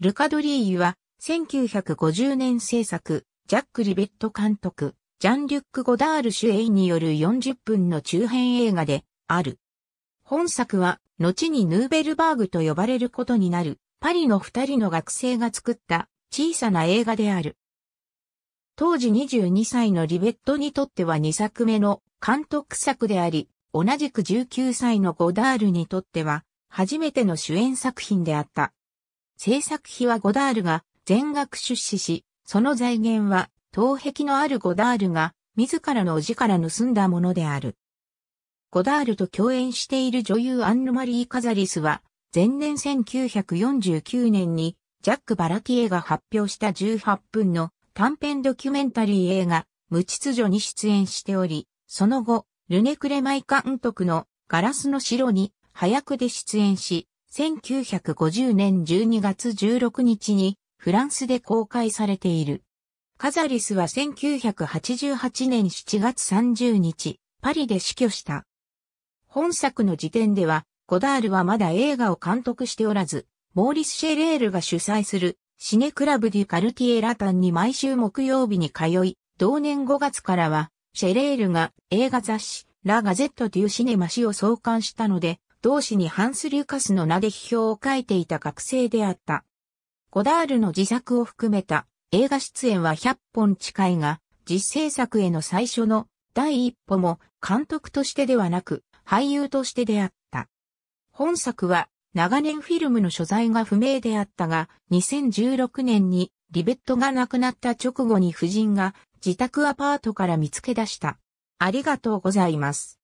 ルカ・ドリーユは、1950年制作、ジャック・リベット監督、ジャン・リュック・ゴダール・主演による40分の中編映画で、ある。本作は、後にヌーベルバーグと呼ばれることになる、パリの二人の学生が作った小さな映画である。当時22歳のリベットにとっては2作目の監督作であり、同じく19歳のゴダールにとっては初めての主演作品であった。制作費はゴダールが全額出資し、その財源は、東壁のあるゴダールが、自らの叔父から盗んだものである。ゴダールと共演している女優アンヌマリー・カザリスは、前年1949年に、ジャック・バラティエが発表した18分の短編ドキュメンタリー映画、無秩序に出演しており、その後、ルネ・クレマイ監督のガラスの城に早くで出演し、1950年12月16日にフランスで公開されている。カザリスは1988年7月30日、パリで死去した。本作の時点では、ゴダールはまだ映画を監督しておらず、モーリス・シェレールが主催するシネクラブデュカルティエラタンに毎週木曜日に通い、同年5月からは、シェレールが映画雑誌、ラ・ガゼット・デュ・シネマ誌を創刊したので、同志にハンス・リュカスの名で批評を書いていた学生であった。ゴダールの自作を含めた映画出演は100本近いが、実制作への最初の第一歩も監督としてではなく俳優としてであった。本作は長年フィルムの所在が不明であったが、2016年にリベットが亡くなった直後に夫人が自宅アパートから見つけ出した。ありがとうございます。